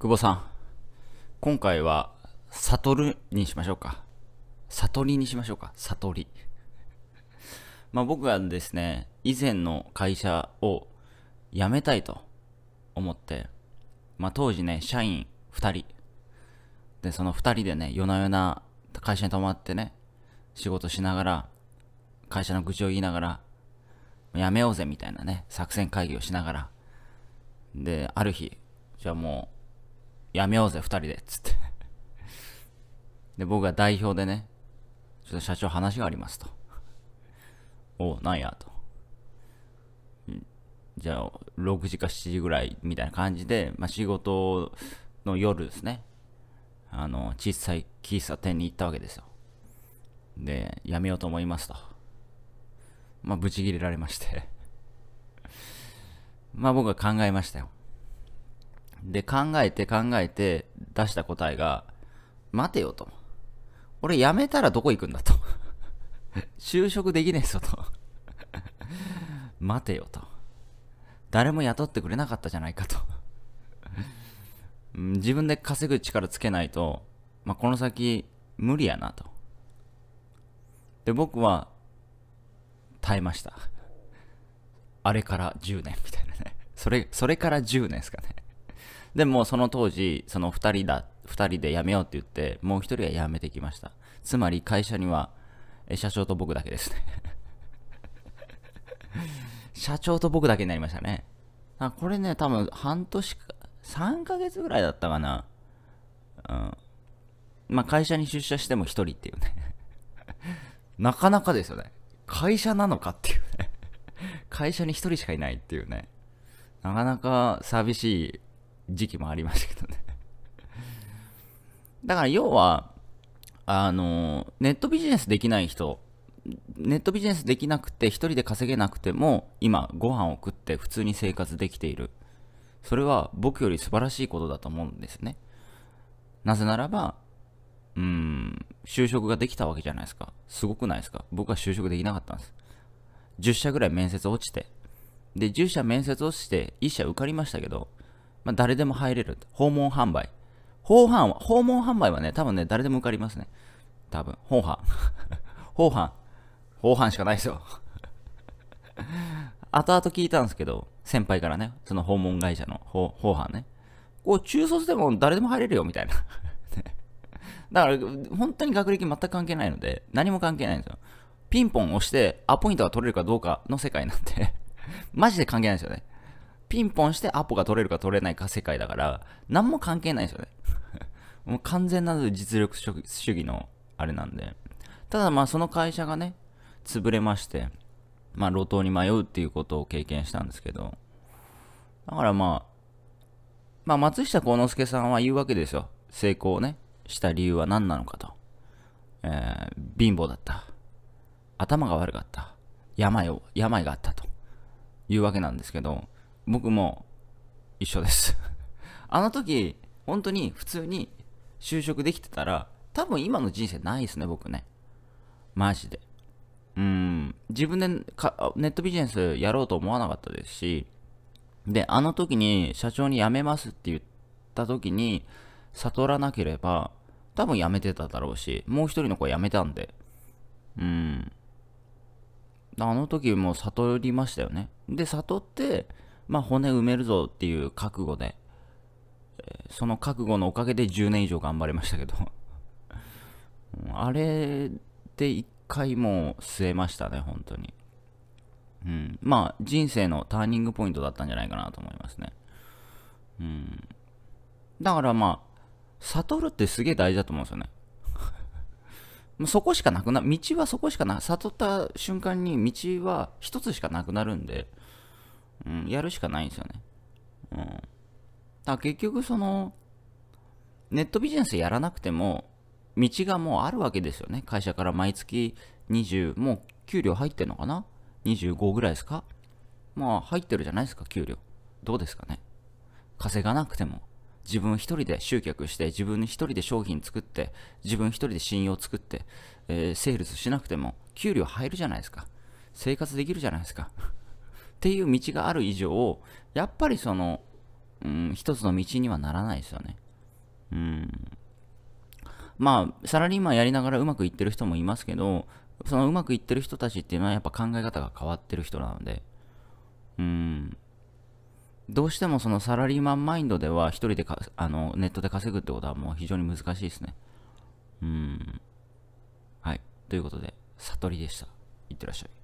久保さん、今回は、悟るにしましょうか。悟りにしましょうか。悟り。まあ僕はですね、以前の会社を辞めたいと思って、まあ当時ね、社員2人。で、その2人でね、夜な夜な会社に泊まってね、仕事しながら、会社の愚痴を言いながら、やめようぜみたいなね、作戦会議をしながら。で、ある日、じゃあもう、やめようぜ、二人で、つって。で、僕が代表でね、ちょっと社長話がありますと。おう、なんや、と。じゃあ、6時か7時ぐらいみたいな感じで、まあ、仕事の夜ですね。あの、小さい喫茶店に行ったわけですよ。で、やめようと思いますと。まあ、ブチ切れられましてまあ、僕は考えましたよ。で、考えて考えて出した答えが、待てよと。俺辞めたらどこ行くんだと。就職できねえぞと。待てよと。誰も雇ってくれなかったじゃないかと。自分で稼ぐ力つけないと、まあ、この先無理やなと。で、僕は耐えました。あれから10年みたいなね。それ、それから10年ですかね。でもその当時、その二人だ、二人で辞めようって言って、もう一人は辞めてきました。つまり会社には、社長と僕だけですね 社長と僕だけになりましたね。あこれね、多分半年か、3ヶ月ぐらいだったかな。うん。まあ、会社に出社しても一人っていうね なかなかですよね。会社なのかっていうね会社に一人しかいないっていうね。なかなか寂しい時期もありましたけどね だから要は、あの、ネットビジネスできない人、ネットビジネスできなくて、1人で稼げなくても、今、ご飯を食って普通に生活できている。それは僕より素晴らしいことだと思うんですね。なぜならば、うん、就職ができたわけじゃないですか。すごくないですか僕は就職できなかったんです。10社ぐらい面接落ちて。で、10社面接落ちて、1社受かりましたけど、まあ、誰でも入れる。訪問販売。訪販は、訪問販売はね、多分ね、誰でも受かりますね。多分。訪販。訪販。訪販しかないですよ。後々聞いたんですけど、先輩からね、その訪問会社の訪販ね。こう、中卒でも誰でも入れるよ、みたいな。だから、本当に学歴全く関係ないので、何も関係ないんですよ。ピンポン押して、アポイントが取れるかどうかの世界なんてマジで関係ないですよね。ピンポンしてアポが取れるか取れないか世界だから、何も関係ないですよね。もう完全な実力主義のあれなんで。ただまあその会社がね、潰れまして、まあ路頭に迷うっていうことを経験したんですけど、だからまあ、まあ松下幸之助さんは言うわけですよ。成功をね、した理由は何なのかと。えー、貧乏だった。頭が悪かった。病を、病があったと。いうわけなんですけど、僕も一緒です あの時、本当に普通に就職できてたら、多分今の人生ないですね、僕ね。マジで。うん、自分でネットビジネスやろうと思わなかったですし、で、あの時に社長に辞めますって言った時に悟らなければ、多分辞めてただろうし、もう一人の子は辞めたんで、うん。あの時もう悟りましたよね。で、悟って、まあ骨埋めるぞっていう覚悟で、その覚悟のおかげで10年以上頑張れましたけどあれで一回も据えましたね、本当に。うん、まあ人生のターニングポイントだったんじゃないかなと思いますね。うん、だからまあ、悟るってすげえ大事だと思うんですよね。そこしかなくな、道はそこしかな、悟った瞬間に道は一つしかなくなるんで、うん、やるしかないんですよね。うん。だ結局その、ネットビジネスやらなくても、道がもうあるわけですよね。会社から毎月20、もう給料入ってんのかな ?25 ぐらいですかまあ入ってるじゃないですか、給料。どうですかね。稼がなくても。自分一人で集客して、自分一人で商品作って、自分一人で信用作って、えー、セールスしなくても、給料入るじゃないですか。生活できるじゃないですか。っていう道がある以上、やっぱりその、うん、一つの道にはならないですよね。うん。まあ、サラリーマンやりながらうまくいってる人もいますけど、そのうまくいってる人たちっていうのはやっぱ考え方が変わってる人なので、うん。どうしてもそのサラリーマンマインドでは一人でかあのネットで稼ぐってことはもう非常に難しいですね。うん。はい。ということで、悟りでした。いってらっしゃい。